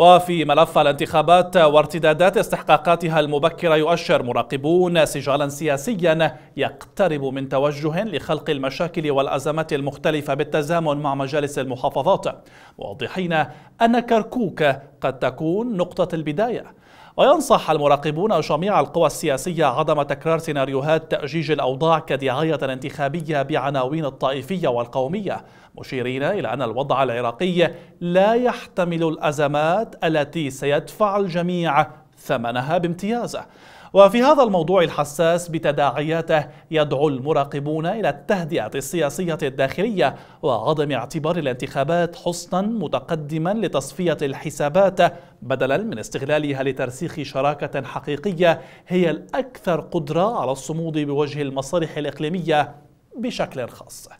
وفي ملف الانتخابات وارتدادات استحقاقاتها المبكرة يؤشر مراقبون سجالا سياسيا يقترب من توجه لخلق المشاكل والأزمات المختلفة بالتزامن مع مجالس المحافظات موضحين أن كركوك قد تكون نقطة البداية وينصح المراقبون جميع القوى السياسية عدم تكرار سيناريوهات تأجيج الأوضاع كدعاية انتخابية بعناوين الطائفية والقومية مشيرين إلى أن الوضع العراقي لا يحتمل الأزمات التي سيدفع الجميع ثمنها بامتيازه وفي هذا الموضوع الحساس بتداعياته يدعو المراقبون الى التهدئه السياسيه الداخليه وعدم اعتبار الانتخابات حصنا متقدما لتصفيه الحسابات بدلا من استغلالها لترسيخ شراكه حقيقيه هي الاكثر قدره على الصمود بوجه المصالح الاقليميه بشكل خاص